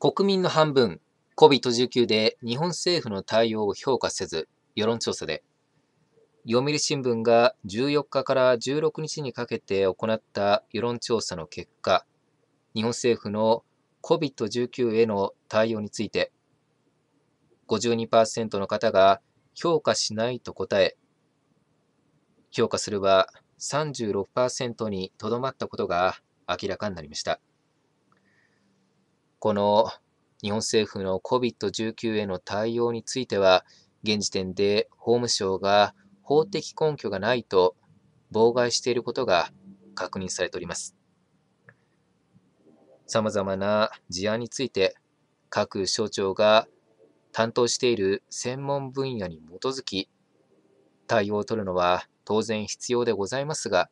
国民の半分、COVID-19 で日本政府の対応を評価せず、世論調査で、読売新聞が14日から16日にかけて行った世論調査の結果、日本政府の COVID-19 への対応について、52%の方が評価しないと答え、評価するは36%にとどまったことが明らかになりました。この日本政府の COVID-19 への対応については、現時点で法務省が法的根拠がないと妨害していることが確認されております。様々な事案について、各省庁が担当している専門分野に基づき、対応を取るのは当然必要でございますが、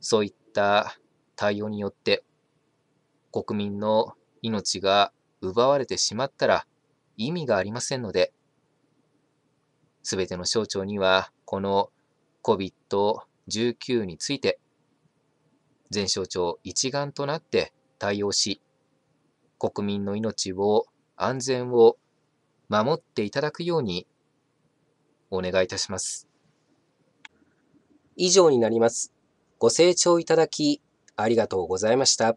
そういった対応によって、国民の命が奪われてしまったら意味がありませんので、すべての省庁には、この COVID-19 について、全省庁一丸となって対応し、国民の命を、安全を守っていただくようにお願いいたします。以上になります。ご清聴いただき、ありがとうございました。